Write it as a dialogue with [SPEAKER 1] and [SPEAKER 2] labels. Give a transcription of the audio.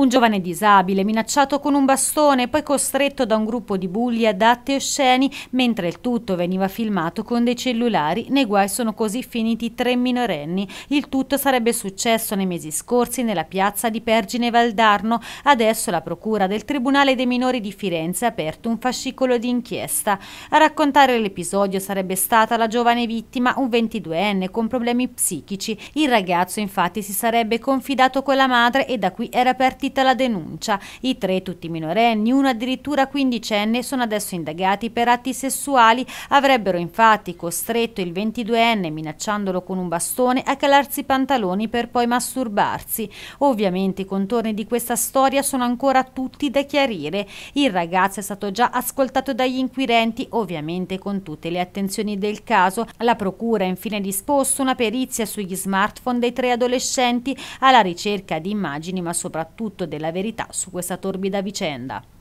[SPEAKER 1] Un giovane disabile minacciato con un bastone, poi costretto da un gruppo di bulli ad atti osceni, mentre il tutto veniva filmato con dei cellulari. Nei guai sono così finiti tre minorenni. Il tutto sarebbe successo nei mesi scorsi nella piazza di Pergine Valdarno. Adesso la procura del Tribunale dei minori di Firenze ha aperto un fascicolo di inchiesta. A raccontare l'episodio sarebbe stata la giovane vittima, un 22enne con problemi psichici. Il ragazzo infatti si sarebbe confidato con la madre e da qui era partito partita la denuncia. I tre, tutti minorenni, uno addirittura quindicenne, sono adesso indagati per atti sessuali. Avrebbero infatti costretto il 22enne, minacciandolo con un bastone, a calarsi i pantaloni per poi masturbarsi. Ovviamente i contorni di questa storia sono ancora tutti da chiarire. Il ragazzo è stato già ascoltato dagli inquirenti, ovviamente con tutte le attenzioni del caso. La procura ha infine disposto una perizia sugli smartphone dei tre adolescenti alla ricerca di immagini ma soprattutto tutto della verità su questa torbida vicenda.